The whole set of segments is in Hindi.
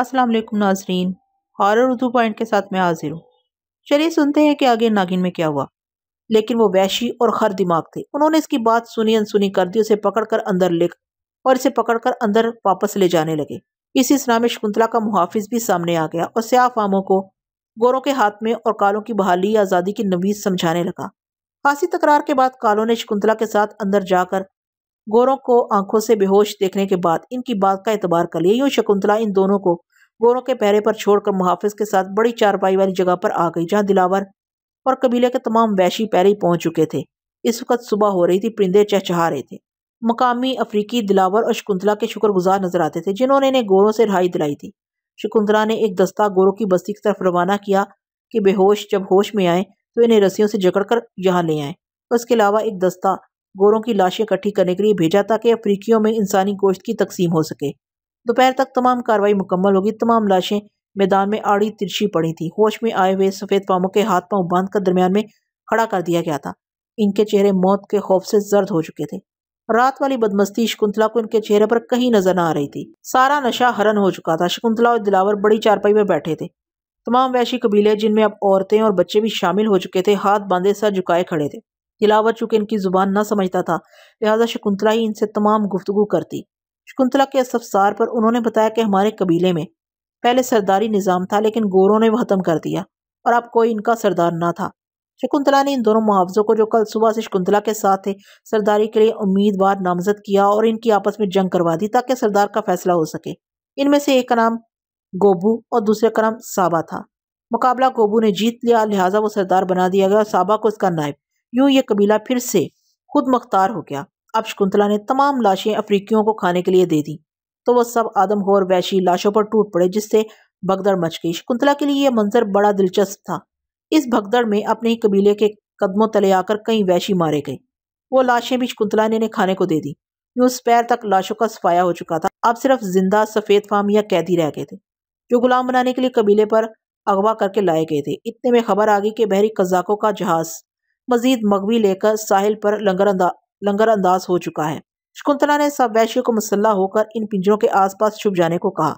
अस्सलाम वालेकुम नाजरीन हॉरर उर्दू पॉइंट के साथ मैं हाजिर हूँ चलिए सुनते हैं कि आगे नागिन में क्या हुआ लेकिन वो वैशी और खर दिमाग थे उन्होंने इसकी बात सुनी अनसुनी कर दी उसे पकड़कर अंदर ले और इसे पकड़कर अंदर वापस ले जाने लगे इसी स्ना में शकुंतला का मुहाफिज भी सामने आ गया और स्याह फामों को गोरों के हाथ में और कालों की बहाली आज़ादी की नवीज समझाने लगा खासी तकरार के बाद कालों ने शकुंतला के साथ अंदर जाकर गोरों को आंखों से बेहोश देखने के बाद इनकी बात का एतबार कर लिया यूं शकुंतला इन दोनों को गोरों के पहरे पर छोड़कर मुहाफिज के साथ बड़ी चारपाई वाली जगह पर आ गई जहाँ दिलावर और कबीले के तमाम वैशी पहले ही पहुंच चुके थे इस वक्त सुबह हो रही थी परिंदे चहचहा रहे थे मकामी अफ्रीकी दिलावर और शकुंतला के शुक्रगुजार नजर आते थे जिन्होंने इन्हें गोरों से रिहाई दिलाई थी शकुंतला ने एक दस्ता गोरों की बस्ती की तरफ रवाना किया कि बेहोश जब होश में आए तो इन्हें रस्सियों से जकड़कर कर यहाँ ले आए उसके अलावा एक दस्ता गोरों की लाशें इकट्ठी करने के लिए भेजा ताकि अफ्रीकियों में इंसानी गोश्त की तकसीम हो सके दोपहर तक तमाम कार्रवाई मुकम्मल होगी तमाम लाशें मैदान में आड़ी तिरछी पड़ी थी होश में आए हुए सफ़ेद पामों के हाथ पांव बांध कर दरमियान में खड़ा कर दिया गया था इनके चेहरे मौत के खौफ से जर्द हो चुके थे रात वाली बदमस्ती शकुंतला को इनके चेहरे पर कहीं नजर न आ रही थी सारा नशा हरन हो चुका था शकुंतला और दिलावर बड़ी चारपाई में बैठे थे तमाम वैशी कबीले जिनमें अब औरतें और बच्चे भी शामिल हो चुके थे हाथ बांधे सर झुकाए खड़े थे दिलावर चूंकि इनकी ज़ुबान न समझता था लिहाजा शकुंतला ही इनसे तमाम गुफ्तु करती शकुंतला के असफसार पर उन्होंने बताया कि हमारे कबीले में पहले सरदारी निज़ाम था लेकिन गोरों ने ख़त्म कर दिया और अब कोई इनका सरदार ना था शकुंतला ने इन दोनों मुआवजों को जो कल सुबह से शकुंतला के साथ थे सरदारी के लिए उम्मीदवार नामजद किया और इनकी आपस में जंग करवा दी ताकि सरदार का फैसला हो सके इनमें से एक का नाम गोबू और दूसरे का नाम साबा था मुकाबला गोबू ने जीत लिया लिहाजा वो सरदार बना दिया गया और साबा को इसका नायब यूं ये कबीला फिर से खुद मख्तार हो गया अब शकुंतला ने तमाम लाशें अफ्रीकियों को खाने के लिए दे दी तो वह सब आदम और वैशी लाशों पर टूट पड़े जिससे भगदड़ मच गई शकुंतला के लिए यह मंजर बड़ा दिलचस्प था इस भगदड़ में अपने ही कबीले के कदमों तले आकर कई वैशी मारे गए वो लाशें भी शकुंतला ने, खाने को दे दी यूं पैर तक लाशों का सफाया हो चुका था अब सिर्फ जिंदा सफ़ेद फाम या कैदी रह गए थे जो गुलाम बनाने के लिए कबीले पर अगवा करके लाए गए थे इतने में खबर आ गई कि बहरी कजाकों का जहाज़ मजीद मगवी लेकर साहिल पर लंगर अंदा, लंगर अंदाज हो चुका है शकुंतला ने सब वैश्य को मसल्ला होकर इन पिंजरों के आसपास छुप जाने को कहा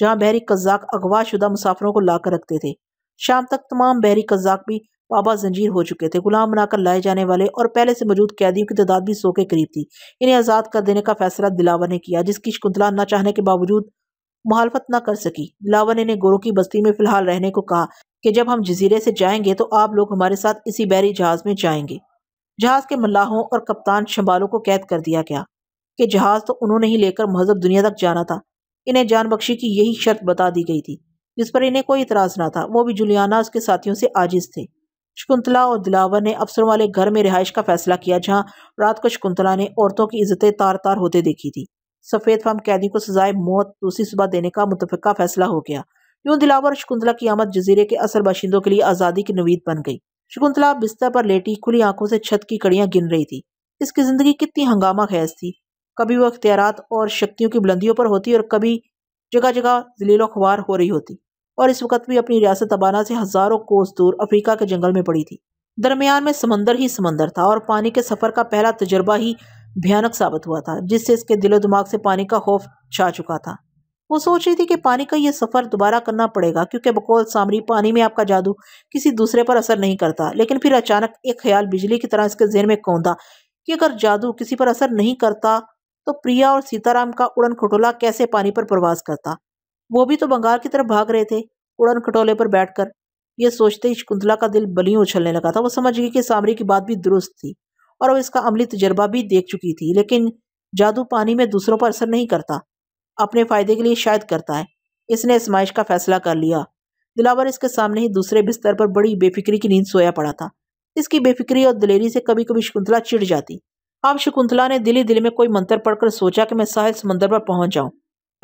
जहाँ बहरी कज्जाक अगवा शुदा मुसाफरों को लाकर रखते थे शाम तक तमाम बहरी कज्जाक भी बाबा जंजीर हो चुके थे गुलाम बनाकर लाए जाने वाले और पहले से मौजूद कैदियों की तादाद भी सौ के करीब थी इन्हें आज़ाद कर देने का फैसला दिलावर ने किया जिसकी शकुंतला न चाहने के बावजूद मुहालफत न कर सकी दिलावर ने गोरों की बस्ती में फिलहाल रहने को कहा कि जब हम जजीरे से जाएंगे तो आप लोग हमारे साथ इसी बैरी जहाज में जाएंगे जहाज के मल्लाहों और कप्तान शंबालों को कैद कर दिया गया कि जहाज तो उन्होंने ही लेकर महजब दुनिया तक जाना था इन्हें जान बख्शी की यही शर्त बता दी गई थी जिस पर इन्हें कोई इतराज़ ना था वो भी जुलियाना उसके साथियों से आजिज थे शकुंतला और दिलावर ने अफसरों वाले घर में रिहाइश का फैसला किया जहाँ रात को शकुंतला ने औरतों की इज्जतें तार तार होते देखी थी सफ़ेद फाम कैदी को सजाए मौत दूसरी सुबह देने का मुतफ़ा फैसला हो गया यूं दिलावर शकुंतला की आमद जजीरे के असल बाशिंदों के लिए आज़ादी की नवीद बन गई शकुंतला बिस्तर पर लेटी खुली आंखों से छत की कड़ियां गिन रही थी इसकी ज़िंदगी कितनी हंगामा खैज थी कभी वो अख्तियार और शक्तियों की बुलंदियों पर होती और कभी जगह जगह जलीलो खबार हो रही होती और इस वक्त भी अपनी रियासत अबाना से हज़ारों कोस दूर अफ्रीका के जंगल में पड़ी थी दरमियान में समंदर ही समंदर था और पानी के सफ़र का पहला तजर्बा ही भयानक साबित हुआ था जिससे इसके दिलो दिमाग से पानी का खौफ छा चुका था वो सोच रही थी कि पानी का यह सफ़र दोबारा करना पड़ेगा क्योंकि बकौल सामरी पानी में आपका जादू किसी दूसरे पर असर नहीं करता लेकिन फिर अचानक एक ख्याल बिजली की तरह इसके जहन में कौंदा कि अगर जादू किसी पर असर नहीं करता तो प्रिया और सीताराम का उड़न खटोला कैसे पानी पर प्रवास करता वो भी तो बंगाल की तरफ भाग रहे थे उड़न खटोले पर बैठकर यह सोचते ही शकुंतला का दिल बलियों उछलने लगा था वो समझ गई कि सामरी की बात भी दुरुस्त थी और वो इसका अमली तजर्बा भी देख चुकी थी लेकिन जादू पानी में दूसरों पर असर नहीं करता अपने फ़ायदे के लिए शायद करता है इसने आजमाइश का फैसला कर लिया दिलावर इसके सामने ही दूसरे बिस्तर पर बड़ी बेफिक्री की नींद सोया पड़ा था इसकी बेफिक्री और दिलेरी से कभी कभी शकुंतला चिड़ जाती अब शकुंतला ने दिली दिल में कोई मंत्र पढ़कर सोचा कि मैं साहिल समंदर पर पहुंच जाऊं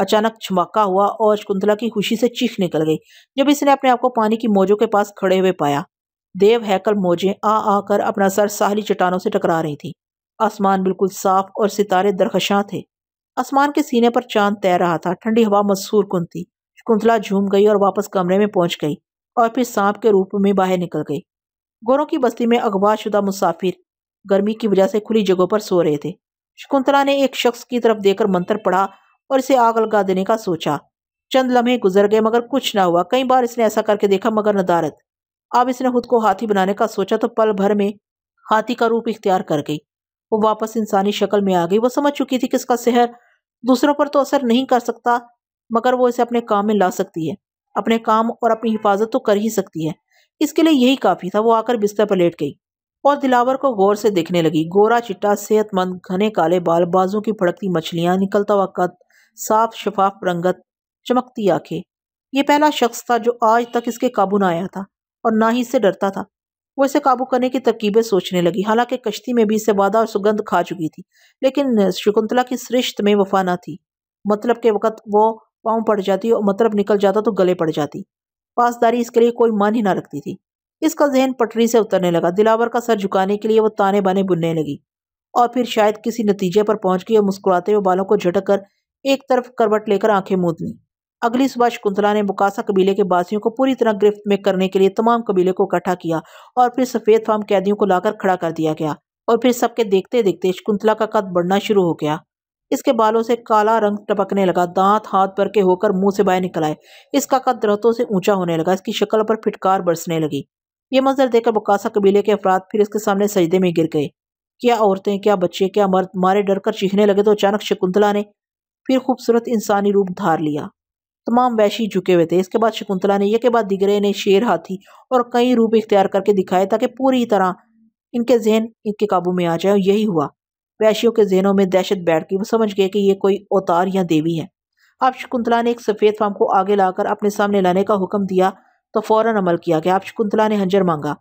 अचानक छमाका हुआ और शकुंतला की खुशी से चीख निकल गई जब इसने अपने आप को पानी की मौजों के पास खड़े हुए पाया देव हैकल मोजें आ आकर अपना सर साहली चट्टानों से टकरा रही थी आसमान बिल्कुल साफ और सितारे दरखशां थे आसमान के सीने पर चांद तैर रहा था ठंडी हवा मसूर कुन थी शकुंतला झूम गई और वापस कमरे में पहुंच गई और फिर सांप के रूप में बाहर निकल गई गोरों की बस्ती में अगवाशुदा मुसाफिर गर्मी की वजह से खुली जगहों पर सो रहे थे शकुंतला ने एक शख्स की तरफ देकर मंत्र पढ़ा और इसे आग लगा देने का सोचा चंद लम्हे गुजर गए मगर कुछ ना हुआ कई बार इसने ऐसा करके देखा मगर नदारत अब इसने खुद को हाथी बनाने का सोचा तो पल भर में हाथी का रूप इख्तियार कर गई वो वापस इंसानी शक्ल में आ गई वो समझ चुकी थी कि इसका शहर दूसरों पर तो असर नहीं कर सकता मगर वो इसे अपने काम में ला सकती है अपने काम और अपनी हिफाजत तो कर ही सकती है इसके लिए यही काफ़ी था वो आकर बिस्तर पर लेट गई और दिलावर को गौर से देखने लगी गोरा चिट्टा सेहतमंद घने काले बाल बाजू की फड़कती मछलियाँ निकलता हुआ कद साफ शफाफ रंगत चमकती आंखें ये पहला शख्स था जो आज तक इसके काबू न आया था और ना ही इससे डरता था वो इसे काबू करने की तरकीबें सोचने लगी हालांकि कश्ती में भी इसे वादा और सुगंध खा चुकी थी लेकिन शकुंतला की सृष्ट में वफा ना थी मतलब के वक्त वो पाँव पड़ जाती और मतलब निकल जाता तो गले पड़ जाती पासदारी इसके लिए कोई मान ही ना रखती थी इसका जहन पटरी से उतरने लगा दिलावर का सर झुकाने के लिए वो ताने बाने बुनने लगी और फिर शायद किसी नतीजे पर पहुंच गई और मुस्कुराते हुए बालों को झटक कर एक तरफ करवट लेकर आंखें मूंद ली अगली सुबह शकुंतला ने बकासा कबीले के बासियों को पूरी तरह गिरफ्त में करने के लिए तमाम कबीले को इकट्ठा किया और फिर सफ़ेद फार्म कैदियों को लाकर खड़ा कर दिया गया और फिर सबके देखते देखते शकुंतला का कद बढ़ना शुरू हो गया इसके बालों से काला रंग टपकने लगा दांत हाथ भर के होकर मुंह से बाहर निकल आए इसका कद दरतों से ऊंचा होने लगा इसकी शक्ल पर फिटकार बरसने लगी ये मंजर देखकर बकासा कबीले के अफराद फिर इसके सामने सजदे में गिर गए क्या औरतें क्या बच्चे क्या मर्द मारे डर कर चीखने लगे तो अचानक शकुंतला ने फिर खूबसूरत इंसानी रूप धार लिया तमाम वैशी झुके हुए थे इसके बाद शकुंतला ने यह बाद दिगरे ने शेर हाथी और कई रूप इख्तियार करके दिखाए ताकि पूरी तरह इनके जहन इनके काबू में आ जाए और यही हुआ वैशियों के जहनों में दहशत बैठ गई वो समझ गए कि ये कोई अवतार या देवी है अब शकुंतला ने एक सफ़ेद फार्म को आगे लाकर अपने सामने लाने का हुक्म दिया तो फ़ौरन अमल किया गया अब शकुंतला ने हंजर मांगा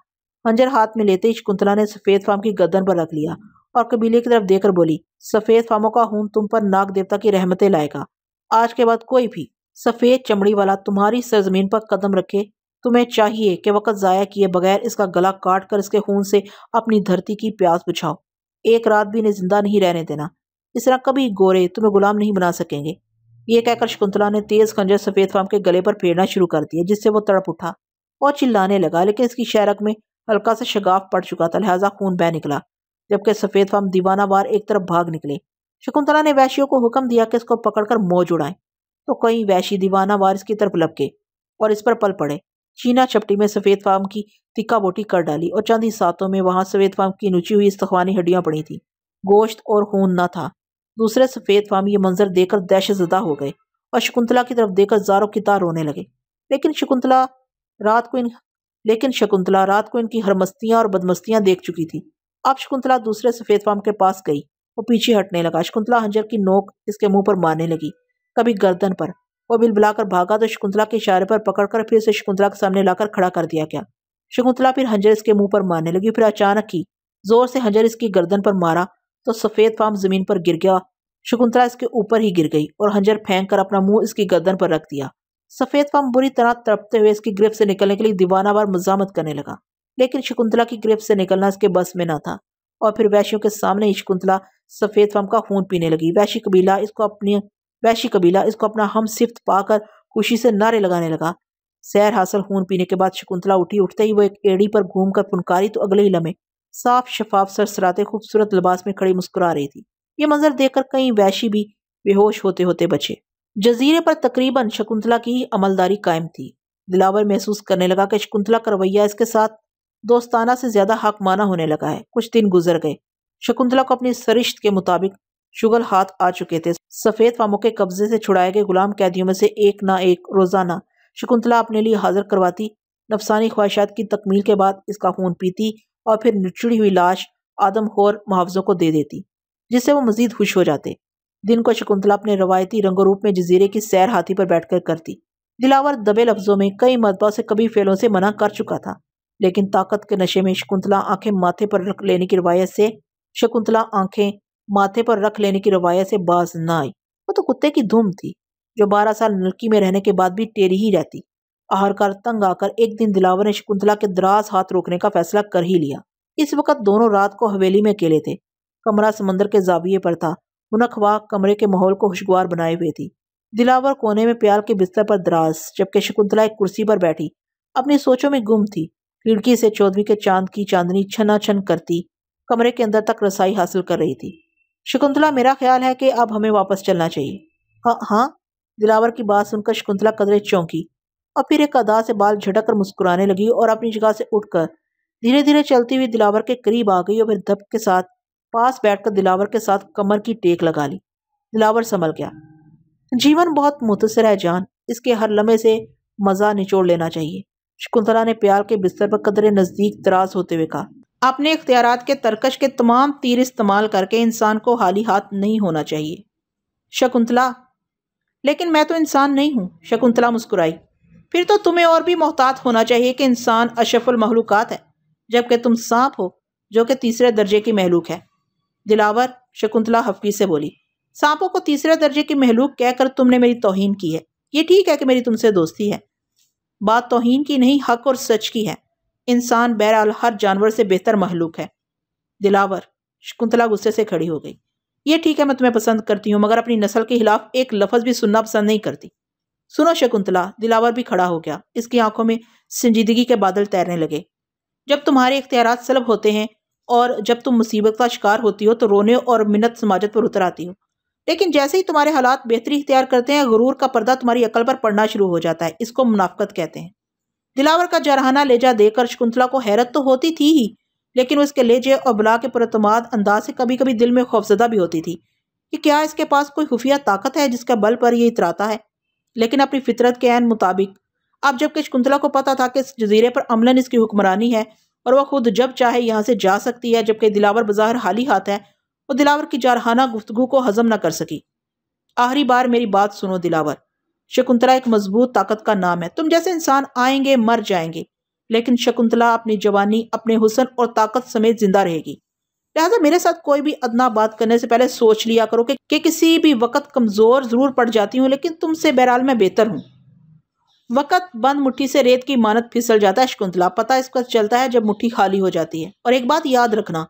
हंजर हाथ में लेते ही शकुंतला ने सफ़ेद फार्म की गर्दन पर रख लिया और कबीले की तरफ देखकर बोली सफ़ेद फार्मों का हूं तुम पर नाग देवता की रहमतें लाएगा आज के बाद कोई भी सफ़ेद चमड़ी वाला तुम्हारी सरजमीन पर कदम रखे तुम्हें चाहिए कि वक़्त ज़ाया किए बगैर इसका गला काट कर इसके खून से अपनी धरती की प्यास बुझाओ एक रात भी इन्हें ज़िंदा नहीं रहने देना इस तरह कभी गोरे तुम्हें गुलाम नहीं बना सकेंगे ये कहकर शकुंतला ने तेज़ खंजर सफ़ेद फाम के गले पर फेरना शुरू कर दिया जिससे वो तड़प उठा और चिल्लाने लगा लेकिन इसकी शहरक में हल्का सा शगाफ पड़ चुका था लिहाजा खून बह निकला जबकि सफ़ेद फाम दीवाना बार एक तरफ भाग निकले शकुंतला ने वैशियों को हुक्म दिया कि इसको पकड़कर मौज उड़ाएं तो कई वैशी दीवाना वारिस की तरफ लपके और इस पर पल पड़े चीना छपटी में सफ़ेद फार्म की तिक्का बोटी कर डाली और चंद ही सातों में वहां सफ़ेद फार्म की नुची हुई इस्तवानी हड्डियाँ पड़ी थी गोश्त और खून न था दूसरे सफ़ेद फार्म ये मंजर देखकर दहशत जदा हो गए और शकुंतला की तरफ देखकर जारों की तार रोने लगे लेकिन शकुंतला रात को इन लेकिन शकुंतला रात को इनकी हरमस्तियां और बदमस्तियां देख चुकी थी अब शकुंतला दूसरे सफ़ेद फार्म के पास गई और पीछे हटने लगा शकुंतला हंजर की नोक इसके मुंह पर मारने लगी कभी गर्दन पर और बिल बुलाकर भागा तो शकुंतला के इशारे पर पकड़कर फिर उसे शकुंतला के सामने लाकर खड़ा कर दिया गया शकुंतला फिर हंजर इसके मुंह पर मारने लगी फिर अचानक ही जोर से हंजर इसकी गर्दन पर मारा तो सफ़ेद फार्म जमीन पर गिर गया शकुंतला इसके ऊपर ही गिर गई और हंजर फेंक कर अपना मुंह इसकी गर्दन पर रख दिया सफ़ेद फार्म बुरी तरह तड़पते हुए इसकी गिरफ्त से निकलने के लिए दीवाना बार मजामत करने लगा लेकिन शकुंतला की गिरफ्त से निकलना इसके बस में ना था और फिर वैशियों के सामने ही शकुंतला सफ़ेद फार्म का खून पीने लगी वैशी कबीला इसको अपनी वैशी कबीला इसको अपना हम सिफ्त पाकर खुशी से नारे लगाने लगा सैर हासिल खून पीने के बाद शकुंतला उठी उठते ही वो एक एड़ी पर घूम कर पुनकारी तो अगले ही लमे साफ शफाफ सरसराते खूबसूरत लिबास में खड़ी मुस्कुरा रही थी ये मंजर देखकर कई वैशी भी बेहोश होते होते बचे जजीरे पर तकरीबन शकुंतला की अमलदारी कायम थी दिलावर महसूस करने लगा कि शकुंतला का रवैया इसके साथ दोस्ताना से ज्यादा माना होने लगा है कुछ दिन गुजर गए शकुंतला को अपनी सरिश्त के मुताबिक शुगल हाथ आ चुके थे सफ़ेद फामों के कब्जे से छुड़ाए गए गुलाम कैदियों में से एक ना एक रोज़ाना शकुंतला अपने लिए हाजिर करवाती नफसानी ख्वाहिशात की तकमील के बाद इसका खून पीती और फिर निचुड़ी हुई लाश आदम होर मुआवजों को दे देती जिससे वो मजीद खुश हो जाते दिन को शकुंतला अपने रवायती रूप में जजीरे की सैर हाथी पर बैठकर करती दिलावर दबे लफ्जों में कई मरतबा से कभी फेलों से मना कर चुका था लेकिन ताकत के नशे में शकुंतला आंखें माथे पर रख लेने की रवायत से शकुंतला आंखें माथे पर रख लेने की रवायत से बाज न आई वो तो कुत्ते की धूम थी जो बारह साल नलकी में रहने के बाद भी टेरी ही रहती आहारकार तंग आकर एक दिन दिलावर ने शकुंतला के दराज हाथ रोकने का फैसला कर ही लिया इस वक्त दोनों रात को हवेली में अकेले थे कमरा समंदर के जाविये पर था मुनखवा कमरे के माहौल को खुशगवार बनाए हुए थी दिलावर कोने में प्याल के बिस्तर पर दराज जबकि शकुंतला एक कुर्सी पर बैठी अपनी सोचों में गुम थी खिड़की से चौधरी के चांद की चांदनी छना छन करती कमरे के अंदर तक रसाई हासिल कर रही थी शकुंतला मेरा ख्याल है कि अब हमें वापस चलना चाहिए हाँ हाँ दिलावर की बात सुनकर शकुंतला कदरे चौंकी और फिर एक अदा से बाल झटक कर मुस्कुराने लगी और अपनी जगह से उठकर धीरे धीरे चलती हुई दिलावर के करीब आ गई और फिर धप के साथ पास बैठकर दिलावर के साथ कमर की टेक लगा ली दिलावर संभल गया जीवन बहुत मुतसर है जान इसके हर लम्हे से मज़ा निचोड़ लेना चाहिए शकुंतला ने प्यार के बिस्तर पर कदरे नज़दीक दराज होते हुए कहा अपने इख्तियार के तरकश के तमाम तीर इस्तेमाल करके इंसान को हाली हाथ नहीं होना चाहिए शकुंतला लेकिन मैं तो इंसान नहीं हूँ शकुंतला मुस्कुराई फिर तो तुम्हें और भी मोहतात होना चाहिए कि इंसान अशफुल महलूकत है जबकि तुम सांप हो जो कि तीसरे दर्जे की महलूक है दिलावर शकुंतला हफकी से बोली सांपों को तीसरे दर्जे की महलूक कहकर तुमने मेरी तोहन की है ये ठीक है कि मेरी तुमसे दोस्ती है बात तोहन की नहीं हक और सच की है इंसान बहरहाल हर जानवर से बेहतर महलूक है दिलावर शकुंतला गुस्से से खड़ी हो गई ये ठीक है मैं तुम्हें पसंद करती हूँ मगर अपनी नस्ल के खिलाफ एक लफज भी सुनना पसंद नहीं करती सुनो शकुंतला दिलावर भी खड़ा हो गया इसकी आंखों में संजीदगी के बादल तैरने लगे जब तुम्हारे इख्तियार सलब होते हैं और जब तुम मुसीबत का शिकार होती हो तो रोने और मिन्नत समाजत पर उतर आती हो लेकिन जैसे ही तुम्हारे हालात बेहतरी इख्तियार करते हैं गुरूर का पर्दा तुम्हारी अकल पर पड़ना शुरू हो जाता है इसको मुनाफ्त कहते हैं दिलावर का जरहाना लेजा देकर शकुंतला को हैरत तो होती थी ही लेकिन उसके लेजे और बुला के पुरतमाद अंदाज से कभी कभी दिल में खौफजदा भी होती थी कि क्या इसके पास कोई खुफिया ताकत है जिसका बल पर यह इतराता है लेकिन अपनी फितरत के एन मुताबिक अब जबकि शकुंतला को पता था कि इस जजीरे पर अमलन इसकी हुक्मरानी है और वह खुद जब चाहे यहाँ से जा सकती है जबकि दिलावर बाजार हाली हाथ है और दिलावर की जारहाना गुफ्तगु को हजम न कर सकी आखिरी बार मेरी बात सुनो दिलावर शकुंतला एक मजबूत ताकत का नाम है तुम जैसे इंसान आएंगे मर जाएंगे लेकिन शकुंतला अपनी जवानी अपने हुसन और ताकत समेत जिंदा रहेगी लिहाजा मेरे साथ कोई भी अदना बात करने से पहले सोच लिया करो कि, कि किसी भी वक्त कमज़ोर ज़रूर पड़ जाती हूँ लेकिन तुमसे बहरहाल मैं बेहतर हूँ वक़्त बंद मुट्ठी से रेत की मानत फिसल जाता है शकुंतला पता इसका चलता है जब मुट्ठी खाली हो जाती है और एक बात याद रखना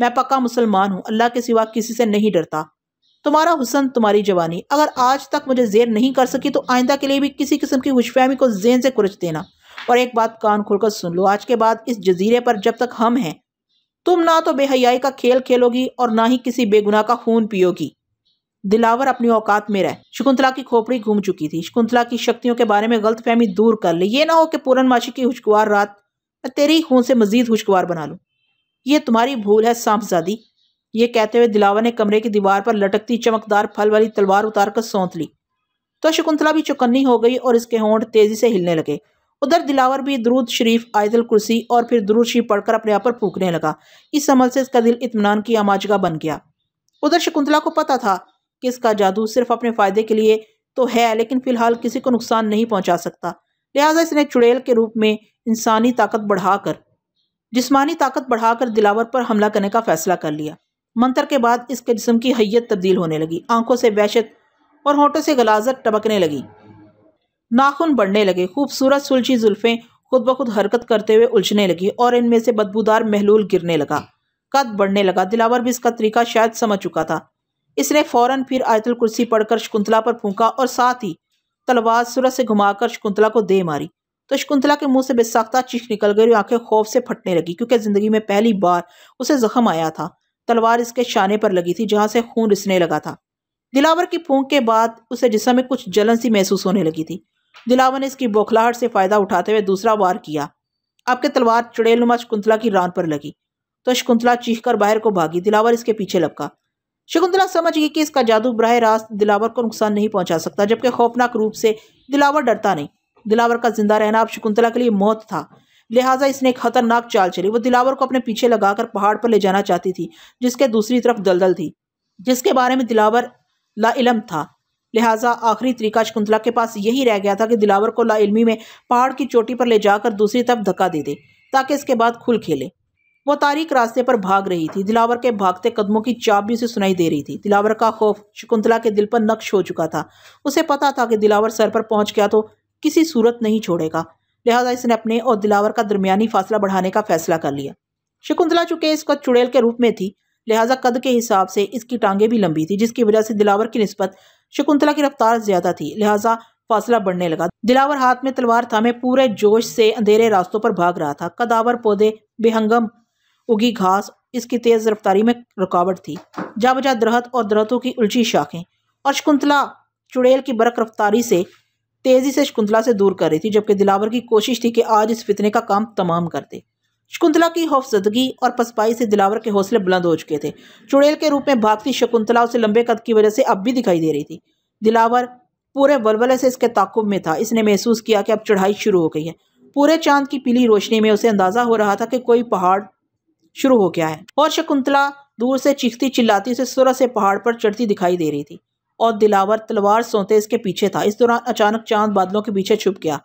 मैं पक्का मुसलमान हूँ अल्लाह के सिवा किसी से नहीं डरता तुम्हारा हुसन तुम्हारी जवानी अगर आज तक मुझे जेर नहीं कर सकी तो आइंदा के लिए भी किसी किस्म की खुशफहमी को जेन से कुरच देना और एक बात कान खुलकर सुन लो आज के बाद इस जजीरे पर जब तक हम हैं तुम ना तो बेहयाई का खेल खेलोगी और ना ही किसी बेगुनाह का खून पियोगी दिलावर अपनी औकात में रह शकुंतला की खोपड़ी घूम चुकी थी शकुंतला की शक्तियों के बारे में गलत फहमी दूर कर ले ये ना हो कि पूरन माशी की खुशगवार रात तेरी खून से मजीद खुशगवार बना लूँ ये तुम्हारी भूल है सांपजादी ये कहते हुए दिलावर ने कमरे की दीवार पर लटकती चमकदार फल वाली तलवार उतार कर सौंत ली तो शकुंतला भी चुकन्नी हो गई और इसके होंठ तेजी से हिलने लगे उधर दिलावर भी दरूद शरीफ आयदल कुर्सी और फिर दुरूद शरीफ पढ़कर अपने आप पर फूकने लगा इस अमल से इसका दिल इतमान की आमाजगा बन गया उधर शकुंतला को पता था कि इसका जादू सिर्फ अपने फ़ायदे के लिए तो है लेकिन फ़िलहाल किसी को नुकसान नहीं पहुंचा सकता लिहाजा इसने चुड़ैल के रूप में इंसानी ताकत बढ़ाकर जिस्मानी ताकत बढ़ाकर दिलावर पर हमला करने का फ़ैसला कर लिया मंत्र के बाद इसके जिसम की हैयत तब्दील होने लगी आंखों से वहशत और होठों से गलाजत टपकने लगी नाखून बढ़ने लगे खूबसूरत सुलझी जुल्फ़ें खुद ब खुद हरकत करते हुए उलझने लगी और इनमें से बदबूदार महलूल गिरने लगा कद बढ़ने लगा दिलावर भी इसका तरीका शायद समझ चुका था इसने फौरन फिर आयतुल कुर्सी पढ़कर शकुंतला पर फूका और साथ ही तलवार सूरत से घुमाकर शकुंतला को दे मारी तो शकुंतला के मुंह से बेसाख्ता चीख निकल गई और आंखें खौफ से फटने लगी क्योंकि ज़िंदगी में पहली बार उसे जख्म आया था तलवार इसके शाने पर लगी थी जहां से खून रिसने लगा था दिलावर की फूंक के बाद उसे जिसम में कुछ जलन सी महसूस होने लगी थी दिलावर ने इसकी बौखलाहट से फ़ायदा उठाते हुए दूसरा वार किया आपके तलवार चुड़ेल नुमा शकुंतला की रान पर लगी तो शकुंतला चीख कर बाहर को भागी दिलावर इसके पीछे लपका शकुंतला समझ गई कि इसका जादू बरह रास्त दिलावर को नुकसान नहीं पहुंचा सकता जबकि खौफनाक रूप से दिलावर डरता नहीं दिलावर का जिंदा रहना अब शकुंतला के लिए मौत था लिहाजा इसने एक खतरनाक चाल चली वो दिलावर को अपने पीछे लगाकर पहाड़ पर ले जाना चाहती थी जिसके दूसरी तरफ दलदल थी जिसके बारे में दिलावर लाइलम था लिहाजा आखिरी तरीका शकुंतला के पास यही रह गया था कि दिलावर को लाइलमी में पहाड़ की चोटी पर ले जाकर दूसरी तरफ धक्का दे दे ताकि इसके बाद खुल खेले वो तारीख रास्ते पर भाग रही थी दिलावर के भागते कदमों की चाप भी उसे सुनाई दे रही थी दिलावर का खौफ शकुंतला के दिल पर नक्श हो चुका था उसे पता था कि दिलावर सर पर पहुंच गया तो किसी सूरत नहीं छोड़ेगा लिहाजा इसने अपने और दिलावर का दरमियानी फासला बढ़ाने का फैसला कर लिया शकुंतला चुके इसको चुड़ैल के रूप में थी लिहाजा कद के हिसाब से इसकी टांगें भी लंबी थी जिसकी वजह से दिलावर की नस्बत शकुंतला की रफ्तार ज़्यादा थी लिहाजा फासला बढ़ने लगा दिलावर हाथ में तलवार थामे पूरे जोश से अंधेरे रास्तों पर भाग रहा था कदावर पौधे बेहंगम उगी घास इसकी तेज़ रफ्तारी में रुकावट थी जा बजा दरहत और दरहतों की उलझी शाखें और शकुंतला चुड़ैल की बरक रफ्तारी से तेज़ी से शकुंतला से दूर कर रही थी जबकि दिलावर की कोशिश थी कि आज इस फितने का काम तमाम कर दे शकुंतला की हौफजदगी और पसपाई से दिलावर के हौसले बुलंद हो चुके थे चुड़ैल के रूप में भागती शकुंतला उसे लंबे कद की वजह से अब भी दिखाई दे रही थी दिलावर पूरे बलबले से इसके ताकुब में था इसने महसूस किया कि अब चढ़ाई शुरू हो गई है पूरे चांद की पीली रोशनी में उसे अंदाज़ा हो रहा था कि कोई पहाड़ शुरू हो गया है और शकुंतला दूर से चीखती चिल्लाती उसे सुरह से पहाड़ पर चढ़ती दिखाई दे रही थी और दिलावर तलवार सोते इसके पीछे था इस दौरान अचानक चांद बादलों के पीछे छुप गया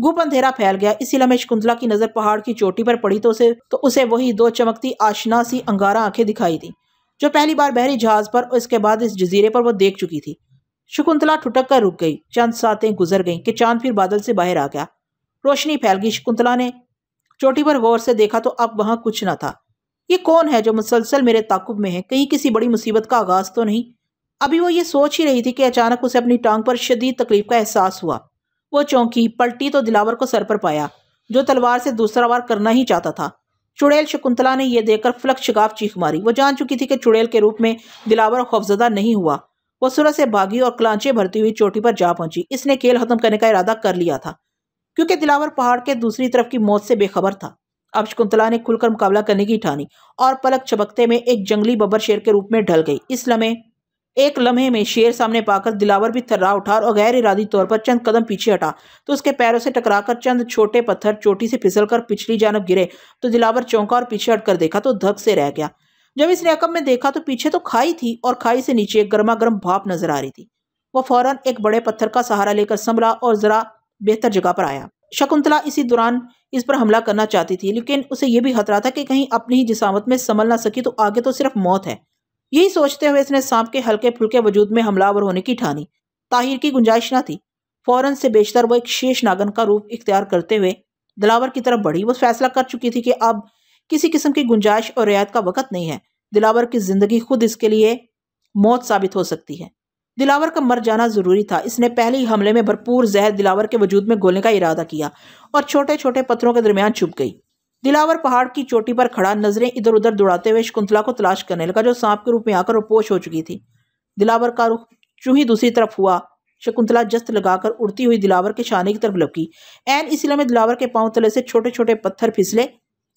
गुप अंधेरा फैल गया इसी लम्हे शकुंतला की नज़र पहाड़ की चोटी पर पड़ी तो उसे तो उसे वही दो चमकती आशना सी अंगारा आंखें दिखाई दी जो पहली बार बहरी जहाज पर और इसके बाद इस जजीरे पर वो देख चुकी थी शकुंतला ठुटक कर रुक गई चंद सातें गुजर गईं कि चांद फिर बादल से बाहर आ गया रोशनी फैल गई शकुंतला ने चोटी पर गौर से देखा तो अब वहां कुछ न था ये कौन है जो मुसलसल मेरे ताकुब में है कहीं किसी बड़ी मुसीबत का आगाज तो नहीं अभी वो ये सोच ही रही थी कि अचानक उसे अपनी टांग पर शदीद तकलीफ का एहसास हुआ वो चौंकी पलटी तो दिलावर को सर पर पाया जो तलवार से दूसरा वार करना ही चाहता था चुड़ैल शकुंतला ने यह देखकर फ्लक शिकाफ चीख मारी वो जान चुकी थी कि चुड़ैल के रूप में दिलावर खौफजदा नहीं हुआ वो सुरह से भागी और क्लांचे भरती हुई चोटी पर जा पहुंची इसने खेल खत्म करने का इरादा कर लिया था क्योंकि दिलावर पहाड़ के दूसरी तरफ की मौत से बेखबर था अब शकुंतला ने खुलकर मुकाबला करने की ठानी और पलक छपकते में एक जंगली बबर शेर के रूप में ढल गई इस लम्हे एक लम्हे में शेर सामने पाकर दिलावर भी थर्रा उठा और गैर इरादी तौर पर चंद कदम पीछे हटा तो उसके पैरों से टकराकर चंद छोटे पत्थर चोटी से फिसलकर पिछली जानब गिरे तो दिलावर चौंका और पीछे हटकर देखा तो धक से रह गया जब इस रकम में देखा तो पीछे तो खाई थी और खाई से नीचे गर्मा गर्म भाप नजर आ रही थी वह फौरन एक बड़े पत्थर का सहारा लेकर संभला और जरा बेहतर जगह पर आया शकुंतला इसी दौरान इस पर हमला करना चाहती थी लेकिन उसे यह भी खतरा था कि कहीं अपनी ही जिसामत में संभल ना सकी तो आगे तो सिर्फ मौत है यही सोचते हुए इसने सांप के हल्के फुल्के वजूद में हमलावर होने की ठानी ताहिर की गुंजाइश न थी फौरन से बेशतर वो एक शेष नागन का रूप इख्तियार करते हुए दिलावर की तरफ बढ़ी वो फैसला कर चुकी थी कि अब किसी किस्म की गुंजाइश और रियायत का वक़्त नहीं है दिलावर की ज़िंदगी खुद इसके लिए मौत साबित हो सकती है दिलावर का मर जाना ज़रूरी था इसने पहले ही हमले में भरपूर जहर दिलावर के वजूद में गोलने का इरादा किया और छोटे छोटे पत्थरों के दरमियान छुप गई दिलावर पहाड़ की चोटी पर खड़ा नजरें इधर उधर दौड़ाते हुए शकुंतला को तलाश करने लगा जो सांप के रूप में आकर पोश हो चुकी थी दिलावर का रुख चूही दूसरी तरफ हुआ शकुंतला जस्त लगाकर उड़ती हुई दिलावर के शाने की तरफ लपकी एन इसी में दिलावर के पांव तले से छोटे छोटे पत्थर फिसले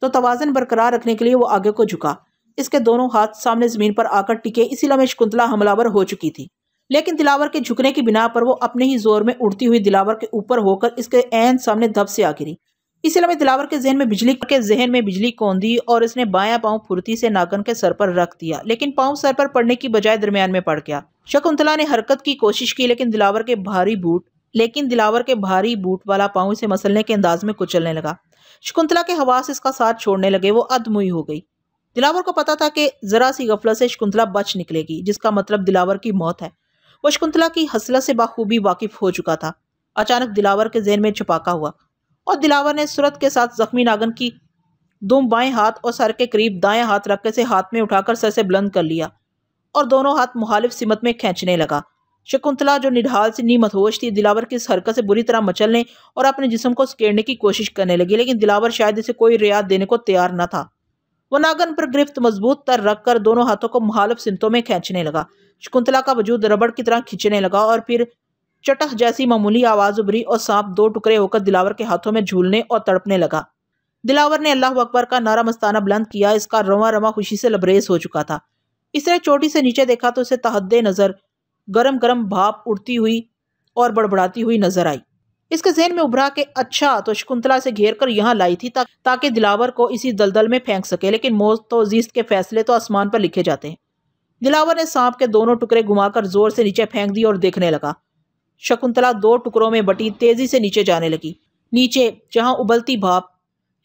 तो तोजन बरकरार रखने के लिए वो आगे को झुका इसके दोनों हाथ सामने जमीन पर आकर टिके इसी लमे शकुंतला हमलावर हो चुकी थी लेकिन दिलावर के झुकने की बिना पर वो अपने ही जोर में उड़ती हुई दिलावर के ऊपर होकर इसके एन सामने धब से आ गिरी इस इलामे दिलावर के जहन में बिजली के जहन में बिजली दी और इसने बाया पांव फुर्ती से नागन के सर पर रख दिया लेकिन पांव सर पर पड़ने की बजाय दरमियान में पड़ गया शकुंतला ने हरकत की कोशिश की लेकिन दिलावर के भारी बूट लेकिन दिलावर के भारी बूट वाला पांव इसे मसलने के अंदाज में कुचलने लगा शकुंतला के हवास इसका साथ छोड़ने लगे वो अदमुई हो गई दिलावर को पता था कि जरा सी गफलत से शकुंतला बच निकलेगी जिसका मतलब दिलावर की मौत है वो शकुंतला की हसलत से बाखूबी वाकिफ हो चुका था अचानक दिलावर के जहन में छुपाका हुआ और दिलावर ने सूरत के साथ जख्मी नागन की दुम बाएं हाथ और सर के करीब दाएं हाथ रखे से हाथ में उठाकर सर से बुलंद कर लिया और दोनों हाथ मुहालिफ सिमत में खींचने लगा शकुंतला जो निढाल से होश थी दिलावर की इस हरकत से बुरी तरह मचलने और अपने जिसम को सकेड़ने की कोशिश करने लगी लेकिन दिलावर शायद इसे कोई रियायत देने को तैयार न था वह नागन पर गिरफ्त मजबूत तर रख कर दोनों हाथों को मुहालफ सिमतों में खींचने लगा शकुंतला का वजूद रबड़ की तरह खींचने लगा और फिर चटह जैसी मामूली आवाज़ उभरी और सांप दो टुकड़े होकर दिलावर के हाथों में झूलने और तड़पने लगा दिलावर ने अल्लाह अकबर का नारा मस्ताना बुलंद किया इसका रवा रवा खुशी से लबरेज हो चुका था इसने चोटी से नीचे देखा तो उसे तहद्दे नज़र गरम गरम भाप उड़ती हुई और बड़बड़ाती हुई नजर आई इसके जहन में उभरा के अच्छा तो शकुंतला से घेर कर यहाँ लाई थी ता, ताकि दिलावर को इसी दलदल में फेंक सके लेकिन मौत तो अजीज के फैसले तो आसमान पर लिखे जाते हैं दिलावर ने सांप के दोनों टुकड़े घुमाकर जोर से नीचे फेंक दिए और देखने लगा शकुंतला दो टुकड़ों में बटी तेजी से नीचे जाने लगी नीचे जहां उबलती भाप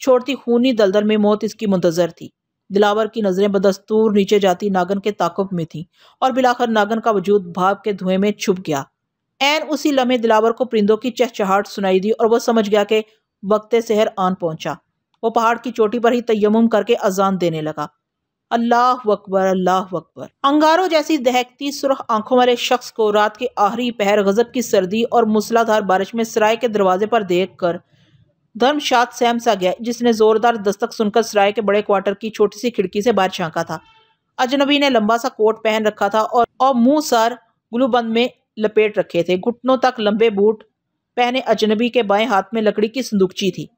छोड़ती खूनी दलदल में मौत इसकी मुंतजर थी दिलावर की नज़रें बदस्तूर नीचे जाती नागन के ताकुब में थीं और बिलाखर नागन का वजूद भाप के धुएं में छुप गया एन उसी लम्हे दिलावर को परिंदों की चहचहाट सुनाई दी और वह समझ गया कि वक्त शहर आन पहुंचा वो पहाड़ की चोटी पर ही तयम करके अजान देने लगा अल्लाह अकबर अल्लाह अकबर अंगारों जैसी दहकती सुरख आंखों वाले शख्स को रात के आखिरी पहर गजब की सर्दी और मूसलाधार बारिश में सराय के दरवाजे पर देख कर धर्मशात सहम सा गया जिसने जोरदार दस्तक सुनकर सराय के बड़े क्वार्टर की छोटी सी खिड़की से बाहर छाका था अजनबी ने लंबा सा कोट पहन रखा था और, और मुंह सर गुलूबंद में लपेट रखे थे घुटनों तक लंबे बूट पहने अजनबी के बाएं हाथ में लकड़ी की संदूकची थी